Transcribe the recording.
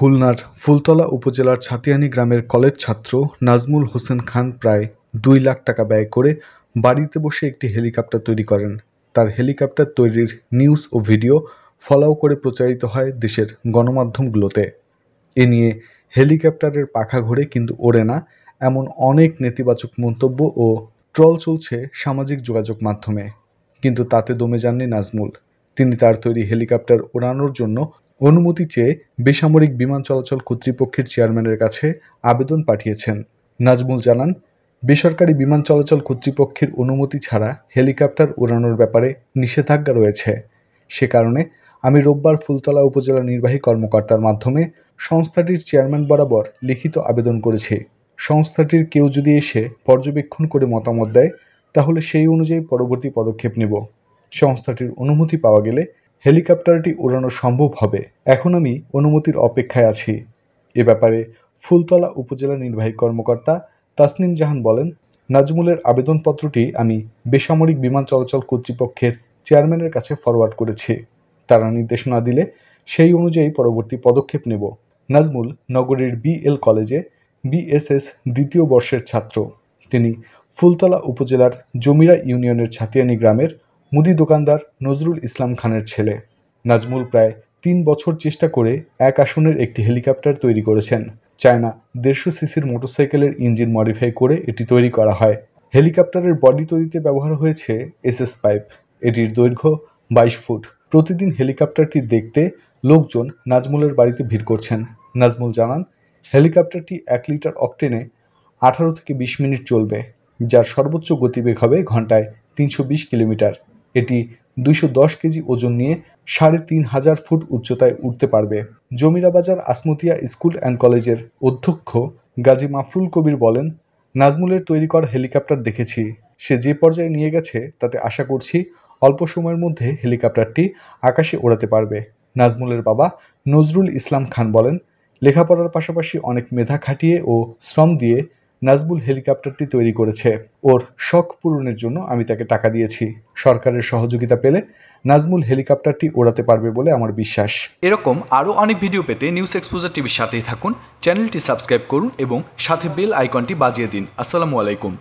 খুলনার ফুলতলা উপজেলার ছাতিয়ানি গ্রামের কলেজ ছাত্র নাজমুল হোসেন খান প্রায় দুই লাখ টাকা ব্যয় করে বাড়িতে বসে একটি হেলিকপ্টার তৈরি করেন তার হেলিকপ্টার তৈরির নিউজ ও ভিডিও ফলাও করে প্রচারিত হয় দেশের গণমাধ্যমগুলোতে এ নিয়ে হেলিকপ্টারের পাখা ঘুরে কিন্তু ওড়ে না এমন অনেক নেতিবাচক মন্তব্য ও ট্রল চলছে সামাজিক যোগাযোগ মাধ্যমে কিন্তু তাতে দমে যাননি নাজমুল তিনি তার তৈরি হেলিকপ্টার ওড়ানোর জন্য অনুমতি চেয়ে বেসামরিক বিমান চলাচল কর্তৃপক্ষের চেয়ারম্যানের কাছে আবেদন পাঠিয়েছেন নাজমুল জানান বেসরকারি বিমান চলাচল কর্তৃপক্ষের অনুমতি ছাড়া হেলিকপ্টার উড়ানোর ব্যাপারে নিষেধাজ্ঞা রয়েছে সে কারণে আমি রোববার ফুলতলা উপজেলা নির্বাহী কর্মকর্তার মাধ্যমে সংস্থাটির চেয়ারম্যান বরাবর লিখিত আবেদন করেছি সংস্থাটির কেউ যদি এসে পর্যবেক্ষণ করে মতামত দেয় তাহলে সেই অনুযায়ী পরবর্তী পদক্ষেপ নেব সংস্থাটির অনুমতি পাওয়া গেলে হেলিকপ্টারটি উড়ানো সম্ভব হবে এখন আমি অনুমতির অপেক্ষায় আছি এ ব্যাপারে ফুলতলা উপজেলা নির্বাহী কর্মকর্তা তাসনিম জাহান বলেন নাজমুলের আবেদনপত্রটি আমি বেসামরিক বিমান চলাচল কর্তৃপক্ষের চেয়ারম্যানের কাছে ফরওয়ার্ড করেছি তারা নির্দেশনা দিলে সেই অনুযায়ী পরবর্তী পদক্ষেপ নেব নাজমুল নগরীর বিএল কলেজে বিএসএস দ্বিতীয় বর্ষের ছাত্র তিনি ফুলতলা উপজেলার জমিরা ইউনিয়নের ছাতিয়ানি গ্রামের মুদি দোকানদার নজরুল ইসলাম খানের ছেলে নাজমুল প্রায় তিন বছর চেষ্টা করে এক আসনের একটি হেলিকপ্টার তৈরি করেছেন চায়না দেড়শো সিসির মোটরসাইকেলের ইঞ্জিন মডিফাই করে এটি তৈরি করা হয় হেলিকপ্টারের বডি তৈরিতে ব্যবহার হয়েছে এসএস পাইপ এটির দৈর্ঘ্য বাইশ ফুট প্রতিদিন হেলিকপ্টারটি দেখতে লোকজন নাজমুলের বাড়িতে ভিড় করছেন নাজমুল জানান হেলিকপ্টারটি এক লিটার অক্টেনে আঠারো থেকে বিশ মিনিট চলবে যার সর্বোচ্চ গতিবেগ হবে ঘন্টায় তিনশো কিলোমিটার এটি দুইশো দশ কেজি ওজন নিয়ে সাড়ে তিন হাজার ফুট উচ্চতায় উঠতে পারবে জমিরাবাজার আসমতিয়া স্কুল অ্যান্ড কলেজের অধ্যক্ষ গাজী মাফরুল কবির বলেন নাজমুলের তৈরি করা হেলিকপ্টার দেখেছি সে যে পর্যায়ে নিয়ে গেছে তাতে আশা করছি অল্প সময়ের মধ্যে হেলিকপ্টারটি আকাশে ওড়াতে পারবে নাজমুলের বাবা নজরুল ইসলাম খান বলেন লেখাপড়ার পাশাপাশি অনেক মেধা খাটিয়ে ও শ্রম দিয়ে নাজবুল হেলিকপ্টারটি তৈরি করেছে ওর শখ পূরণের জন্য আমি তাকে টাকা দিয়েছি সরকারের সহযোগিতা পেলে নাজমুল হেলিকপ্টারটি ওড়াতে পারবে বলে আমার বিশ্বাস এরকম আরও অনেক ভিডিও পেতে নিউজ এক্সপোজার টিভির সাথেই থাকুন চ্যানেলটি সাবস্ক্রাইব করুন এবং সাথে বেল আইকনটি বাজিয়ে দিন আসসালামু আলাইকুম